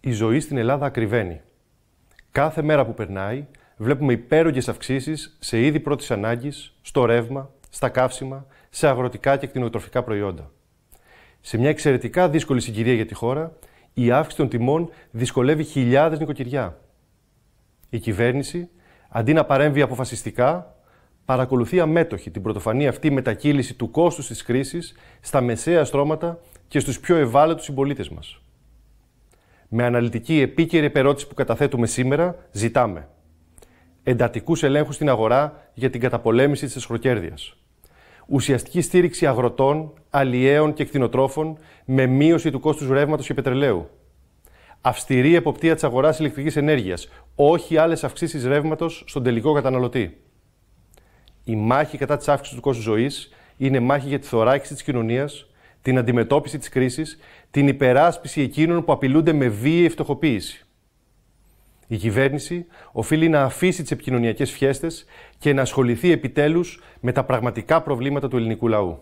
η ζωή στην Ελλάδα ακριβένει. Κάθε μέρα που περνάει, βλέπουμε υπέρογες αυξήσεις σε είδη πρώτης ανάγκης, στο ρεύμα, στα καύσιμα, σε αγροτικά και κτηνοτροφικά προϊόντα. Σε μια εξαιρετικά δύσκολη συγκυρία για τη χώρα, η αύξηση των τιμών δυσκολεύει χιλιάδες νοικοκυριά. Η κυβέρνηση, αντί να παρέμβει αποφασιστικά, παρακολουθεί αμέτωχη την πρωτοφανή αυτή μετακύληση του κόστους της κρίσης στα μεσαία στρώματα και στους πιο ευάλωτους συμπολίτες μας. Με αναλυτική επίκαιρη επερώτηση που καταθέτουμε σήμερα, ζητάμε εντατικούς ελέγχους στην αγορά για την καταπολέμηση της εσχροκέρδεια. Ουσιαστική στήριξη αγροτών, αλλιέων και κτηνοτρόφων με μείωση του κόστους ρεύματος και πετρελαίου. Αυστηρή εποπτεία της αγοράς ηλεκτρικής ενέργειας. Όχι άλλες αυξήσεις ρεύματος στον τελικό καταναλωτή. Η μάχη κατά της αύξησης του κόστους ζωής είναι μάχη για τη θωράκιση της κοινωνίας την αντιμετώπιση της κρίσης, την υπεράσπιση εκείνων που απειλούνται με βίαιη ευτοχοποίηση. Η κυβέρνηση οφείλει να αφήσει τις επικοινωνιακές φιέστες και να ασχοληθεί επιτέλους με τα πραγματικά προβλήματα του ελληνικού λαού.